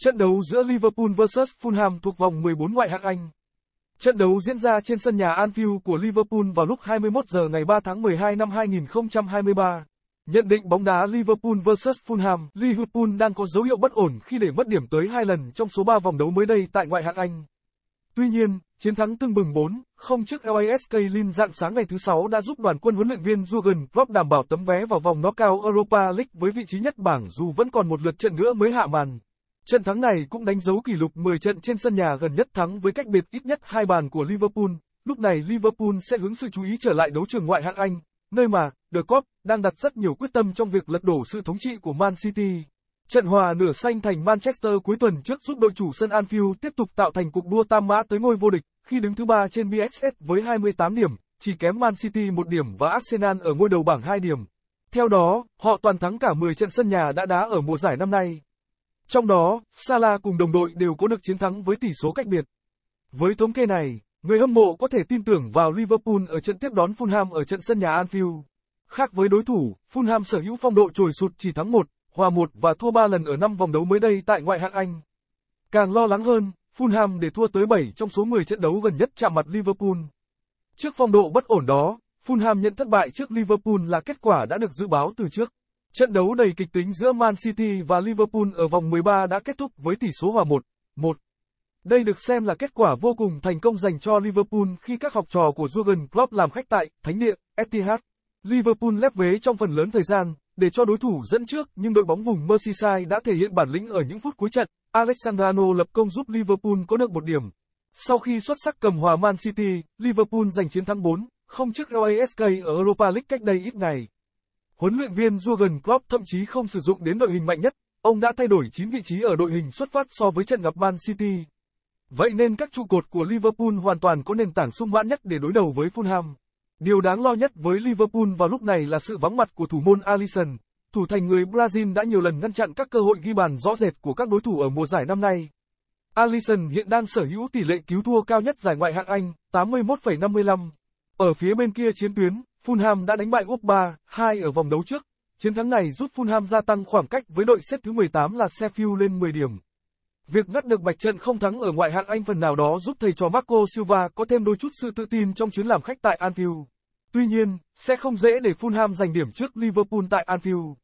Trận đấu giữa Liverpool vs Fulham thuộc vòng 14 ngoại hạng Anh. Trận đấu diễn ra trên sân nhà Anfield của Liverpool vào lúc 21 giờ ngày 3 tháng 12 năm 2023. Nhận định bóng đá Liverpool vs Fulham, Liverpool đang có dấu hiệu bất ổn khi để mất điểm tới 2 lần trong số 3 vòng đấu mới đây tại ngoại hạng Anh. Tuy nhiên, chiến thắng tương bừng 4, không trước LASK Lille dạng sáng ngày thứ 6 đã giúp đoàn quân huấn luyện viên Jurgen Klopp đảm bảo tấm vé vào vòng knockout Europa League với vị trí nhất bảng dù vẫn còn một lượt trận nữa mới hạ màn. Trận thắng này cũng đánh dấu kỷ lục 10 trận trên sân nhà gần nhất thắng với cách biệt ít nhất hai bàn của Liverpool. Lúc này Liverpool sẽ hướng sự chú ý trở lại đấu trường ngoại hạng Anh, nơi mà The Cop đang đặt rất nhiều quyết tâm trong việc lật đổ sự thống trị của Man City. Trận hòa nửa xanh thành Manchester cuối tuần trước giúp đội chủ sân Anfield tiếp tục tạo thành cuộc đua tam mã tới ngôi vô địch, khi đứng thứ ba trên BXS với 28 điểm, chỉ kém Man City một điểm và Arsenal ở ngôi đầu bảng 2 điểm. Theo đó, họ toàn thắng cả 10 trận sân nhà đã đá ở mùa giải năm nay. Trong đó, Salah cùng đồng đội đều có được chiến thắng với tỷ số cách biệt. Với thống kê này, người hâm mộ có thể tin tưởng vào Liverpool ở trận tiếp đón Fulham ở trận sân nhà Anfield. Khác với đối thủ, Fulham sở hữu phong độ trồi sụt chỉ thắng 1, hòa 1 và thua 3 lần ở 5 vòng đấu mới đây tại ngoại hạng Anh. Càng lo lắng hơn, Fulham để thua tới 7 trong số 10 trận đấu gần nhất chạm mặt Liverpool. Trước phong độ bất ổn đó, Fulham nhận thất bại trước Liverpool là kết quả đã được dự báo từ trước. Trận đấu đầy kịch tính giữa Man City và Liverpool ở vòng 13 đã kết thúc với tỷ số hòa 1-1. Đây được xem là kết quả vô cùng thành công dành cho Liverpool khi các học trò của Jurgen Klopp làm khách tại Thánh địa Etihad. Liverpool lép vế trong phần lớn thời gian để cho đối thủ dẫn trước, nhưng đội bóng vùng Merseyside đã thể hiện bản lĩnh ở những phút cuối trận. Alexander Arnold lập công giúp Liverpool có được một điểm. Sau khi xuất sắc cầm hòa Man City, Liverpool giành chiến thắng 4-0 trước LASK ở Europa League cách đây ít ngày. Huấn luyện viên Jurgen Klopp thậm chí không sử dụng đến đội hình mạnh nhất, ông đã thay đổi 9 vị trí ở đội hình xuất phát so với trận gặp Man City. Vậy nên các trụ cột của Liverpool hoàn toàn có nền tảng sung mãn nhất để đối đầu với Fulham. Điều đáng lo nhất với Liverpool vào lúc này là sự vắng mặt của thủ môn Alisson. Thủ thành người Brazil đã nhiều lần ngăn chặn các cơ hội ghi bàn rõ rệt của các đối thủ ở mùa giải năm nay. Alisson hiện đang sở hữu tỷ lệ cứu thua cao nhất giải ngoại hạng Anh, 81,55. Ở phía bên kia chiến tuyến, Fulham đã đánh bại Úp 3-2 ở vòng đấu trước. Chiến thắng này giúp Fulham gia tăng khoảng cách với đội xếp thứ 18 là Sheffield lên 10 điểm. Việc ngắt được bạch trận không thắng ở ngoại hạng Anh phần nào đó giúp thầy trò Marco Silva có thêm đôi chút sự tự tin trong chuyến làm khách tại Anfield. Tuy nhiên, sẽ không dễ để Fulham giành điểm trước Liverpool tại Anfield.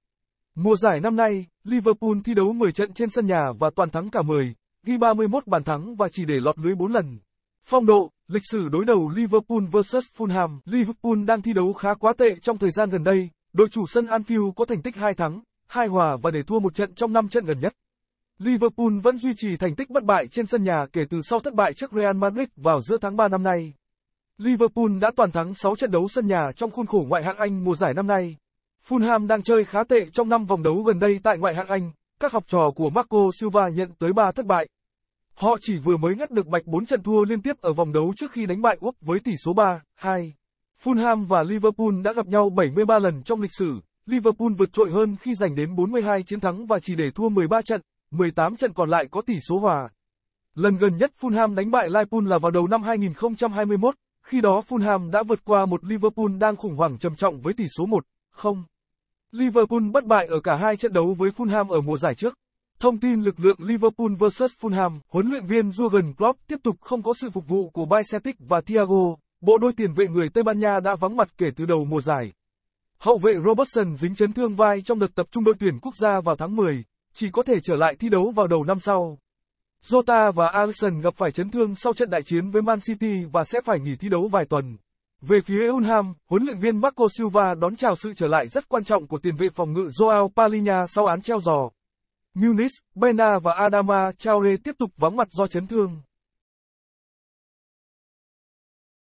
Mùa giải năm nay, Liverpool thi đấu 10 trận trên sân nhà và toàn thắng cả 10, ghi 31 bàn thắng và chỉ để lọt lưới 4 lần. Phong độ, Lịch sử đối đầu Liverpool vs Fulham, Liverpool đang thi đấu khá quá tệ trong thời gian gần đây. Đội chủ sân Anfield có thành tích 2 thắng, 2 hòa và để thua một trận trong 5 trận gần nhất. Liverpool vẫn duy trì thành tích bất bại trên sân nhà kể từ sau thất bại trước Real Madrid vào giữa tháng 3 năm nay. Liverpool đã toàn thắng 6 trận đấu sân nhà trong khuôn khổ ngoại hạng Anh mùa giải năm nay. Fulham đang chơi khá tệ trong 5 vòng đấu gần đây tại ngoại hạng Anh. Các học trò của Marco Silva nhận tới 3 thất bại. Họ chỉ vừa mới ngắt được mạch 4 trận thua liên tiếp ở vòng đấu trước khi đánh bại Úc với tỷ số 3-2. Fulham và Liverpool đã gặp nhau 73 lần trong lịch sử. Liverpool vượt trội hơn khi giành đến 42 chiến thắng và chỉ để thua 13 trận, 18 trận còn lại có tỷ số hòa. Lần gần nhất Fulham đánh bại Liverpool là vào đầu năm 2021, khi đó Fulham đã vượt qua một Liverpool đang khủng hoảng trầm trọng với tỷ số 1-0. Liverpool bất bại ở cả hai trận đấu với Fulham ở mùa giải trước. Thông tin lực lượng Liverpool vs Fulham, huấn luyện viên Jurgen Klopp tiếp tục không có sự phục vụ của Bicetic và Thiago, bộ đôi tiền vệ người Tây Ban Nha đã vắng mặt kể từ đầu mùa giải. Hậu vệ Robertson dính chấn thương vai trong đợt tập trung đội tuyển quốc gia vào tháng 10, chỉ có thể trở lại thi đấu vào đầu năm sau. Jota và Alisson gặp phải chấn thương sau trận đại chiến với Man City và sẽ phải nghỉ thi đấu vài tuần. Về phía Fulham, huấn luyện viên Marco Silva đón chào sự trở lại rất quan trọng của tiền vệ phòng ngự Joao Palhinha sau án treo giò. Muniz, Bena và Adama Traore tiếp tục vắng mặt do chấn thương.